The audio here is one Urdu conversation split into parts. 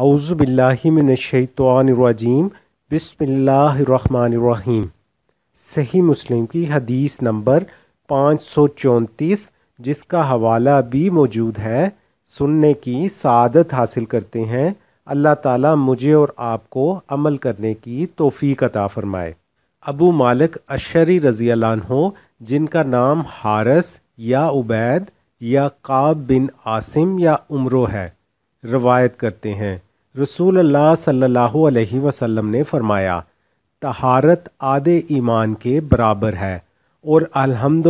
اعوذ باللہ من الشیطان الرجیم بسم اللہ الرحمن الرحیم صحیح مسلم کی حدیث نمبر پانچ سو چونتیس جس کا حوالہ بھی موجود ہے سننے کی سعادت حاصل کرتے ہیں اللہ تعالیٰ مجھے اور آپ کو عمل کرنے کی توفیق عطا فرمائے ابو مالک اشری رضی اللہ عنہ جن کا نام حارث یا عبید یا قاب بن عاصم یا عمرو ہے روایت کرتے ہیں رسول اللہ صلی اللہ علیہ وسلم نے فرمایا تہارت آدھے ایمان کے برابر ہے اور الحمد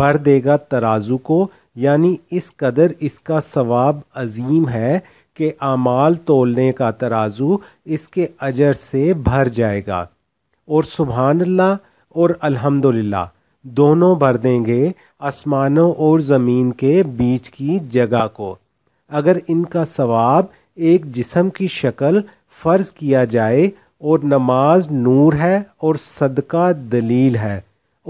بھر دے گا ترازو کو یعنی اس قدر اس کا ثواب عظیم ہے کہ اعمال تولنے کا ترازو اس کے اجر سے بھر جائے گا اور سبحان اللہ اور الحمد دونوں بھر دیں گے آسمانوں اور زمین کے بیچ کی جگہ کو اگر ان کا ثواب ایک جسم کی شکل فرض کیا جائے اور نماز نور ہے اور صدقہ دلیل ہے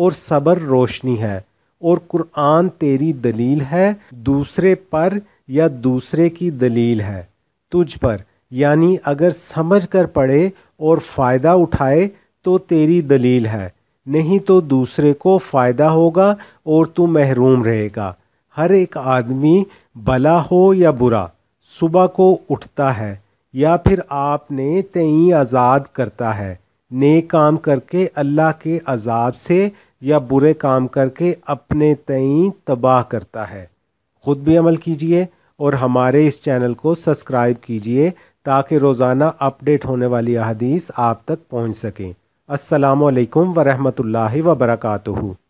اور صبر روشنی ہے اور قرآن تیری دلیل ہے دوسرے پر یا دوسرے کی دلیل ہے تجھ پر یعنی اگر سمجھ کر پڑھے اور فائدہ اٹھائے تو تیری دلیل ہے نہیں تو دوسرے کو فائدہ ہوگا اور تو محروم رہے گا ہر ایک آدمی بھلا ہو یا برا صبح کو اٹھتا ہے یا پھر آپ نے تئیں آزاد کرتا ہے نیک کام کر کے اللہ کے عذاب سے یا برے کام کر کے اپنے تئیں تباہ کرتا ہے خود بھی عمل کیجئے اور ہمارے اس چینل کو سبسکرائب کیجئے تاکہ روزانہ اپڈیٹ ہونے والی احادیث آپ تک پہنچ سکیں السلام علیکم ورحمۃ اللہ وبرکاتہ